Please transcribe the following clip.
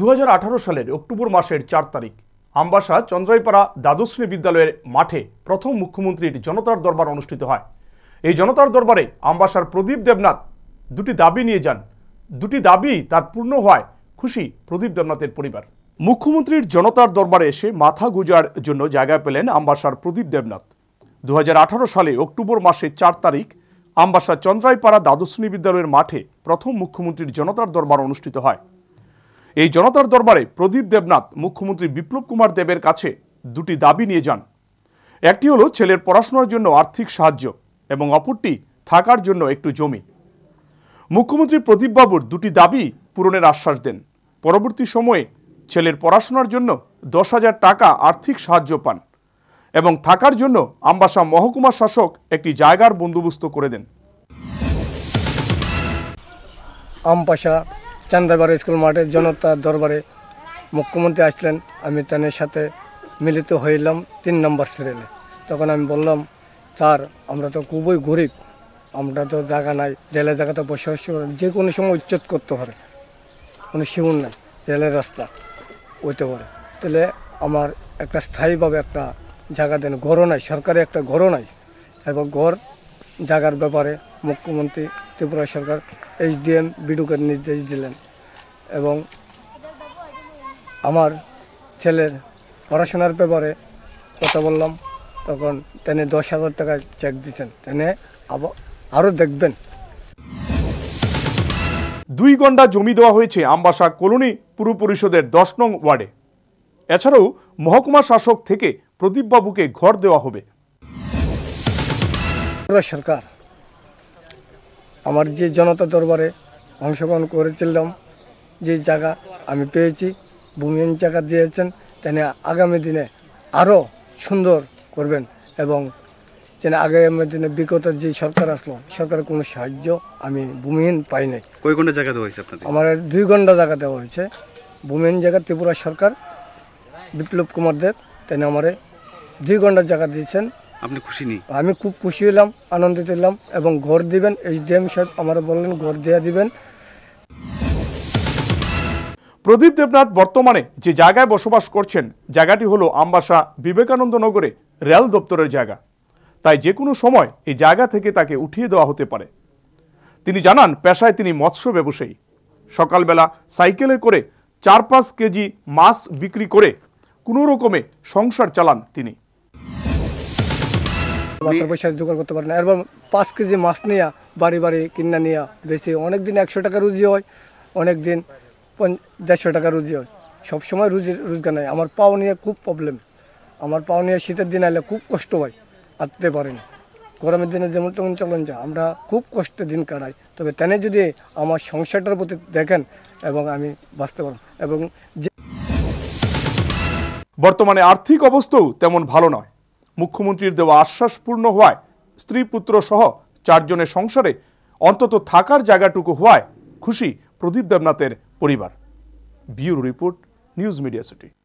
দু সালের অক্টোবর মাসের চার তারিখ আমবাসা চন্দ্রাইপাড়া দ্বাদশ্রী বিদ্যালয়ের মাঠে প্রথম মুখ্যমন্ত্রীর জনতার দরবার অনুষ্ঠিত হয় এই জনতার দরবারে আমবাসার প্রদীপ দেবনাথ দুটি দাবি নিয়ে যান দুটি দাবি তার পূর্ণ হয় খুশি প্রদীপ দেবনাথের পরিবার মুখ্যমন্ত্রীর জনতার দরবারে এসে মাথা গুজার জন্য জায়গা পেলেন আমবাসার প্রদীপ দেবনাথ দু সালে অক্টোবর মাসের চার তারিখ আমবাসা চন্দ্রাইপাড়া দ্বাদশ্রেণী বিদ্যালয়ের মাঠে প্রথম মুখ্যমন্ত্রীর জনতার দরবার অনুষ্ঠিত হয় এই জনতার দরবারে প্রদীপ দেবনাথ মুখ্যমন্ত্রী বিপ্লব কুমার দেবের কাছে দুটি দাবি নিয়ে যান একটি হলো ছেলের পড়াশোনার জন্য আর্থিক সাহায্য এবং অপরটি থাকার জন্য একটু জমি মুখ্যমন্ত্রী প্রদীপবাবুর দুটি দাবি পূরণের আশ্বাস দেন পরবর্তী সময়ে ছেলের পড়াশোনার জন্য দশ হাজার টাকা আর্থিক সাহায্য পান এবং থাকার জন্য আম্বাসা মহকুমা শাসক একটি জায়গার বন্দোবস্ত করে দেন আম্বাসা চান্দাগড় স্কুল মাঠে জনতা দরবারে মুখ্যমন্ত্রী আসলেন আমি তাদের সাথে মিলিত হইলাম তিন নম্বর সিরিয়ালে তখন আমি বললাম স্যার আমরা তো খুবই গরিব আমরা তো জায়গা নাই রেলের জায়গা তো বসে বসে যে কোনো সময় উচ্ছেদ করতে পারে কোনো শিউন নাই রেলের রাস্তা হইতে পারে তাহলে আমার একটা স্থায়ীভাবে একটা জায়গা দেন ঘরও নাই সরকারি একটা ঘরও নাই এবং ঘর জায়গার ব্যাপারে মুখ্যমন্ত্রী ত্রিপুরা সরকার এসডিএম বিডুকের নির্দেশ দিলেন এবং আমার ছেলের পড়াশোনার ব্যাপারে কথা বললাম তখন তিনি দশ হাজার টাকা চেক দিচ্ছেন তিনি আরও দেখবেন দুই গন্ডা জমি দেওয়া হয়েছে আমবাসা কলোনি পুর পরিষদের দশ নং ওয়ার্ডে এছাড়াও মহকুমা শাসক থেকে প্রদীপবাবুকে ঘর দেওয়া হবে সরকার আমার যে জনতা দরবারে অংশগ্রহণ করেছিলাম যে জায়গা আমি পেয়েছি ভূমিহীন জায়গা দিয়েছেন তিনি আগামী দিনে আরও সুন্দর করবেন এবং যেন আগামী দিনে বিগত যে সরকার আসলো সরকারের কোনো সাহায্য আমি ভূমিহীন পাই নাই কয় ঘন্টা জায়গা দেওয়া হয়েছে আমার দুই ঘন্টা জায়গা দেওয়া হয়েছে ভূমিহীন জায়গা ত্রিপুরা সরকার বিপ্লব কুমার দেব তিনি আমার দুই ঘন্টা জায়গা দিয়েছেন আপনি খুশি নেই আমি খুব খুশি হলাম আনন্দিত হলাম এবং ঘর দিবেন এইচডিএম সাহেব আমার বললেন ঘর দেয়া দিবেন প্রদীপ দেবনাথ বর্তমানে যে জায়গায় বসবাস করছেন জায়গাটি হলো আমবাসা বিবেকানন্দ নগরে রেল দপ্তরের জায়গা তাই যে কোনো সময় এই জায়গা থেকে তাকে উঠিয়ে দেওয়া হতে পারে তিনি জানান পেশায় তিনি মৎস্য ব্যবসায়ী সকালবেলা সাইকেলে করে চার পাঁচ কেজি মাছ বিক্রি করে কোনো রকমে সংসার চালান তিনি টাকা পয়সা জোগাড় করতে পারে না এরপর পাঁচ কেজি মাছ নিয়ে বাড়ি বাড়ি কিনা নিয়ে বেশি অনেক দিন একশো টাকা রুজি হয় অনেক দিন দেড়শো টাকা রুজি হয় সবসময় রুজি রোজগার নেয় আমার পাও নিয়ে খুব প্রবলেম আমার পাও নিয়ে শীতের দিন আইলে খুব কষ্ট হয় আঁটতে পারি গরমের দিনে যেমন তেমন চলেন যা আমরা খুব কষ্টে দিন কাটাই তবে তেনে যদি আমার সংসারটার প্রতি দেখেন এবং আমি বাঁচতে পারব এবং বর্তমানে আর্থিক অবস্থাও তেমন ভালো নয় মুখ্যমন্ত্রীর দেওয়া আশ্বাস পূর্ণ হওয়ায় স্ত্রী পুত্র সহ চারজনের সংসারে অন্তত থাকার জায়গাটুকু হওয়ায় খুশি প্রদীপ দেবনাথের পরিবার bureau report news media city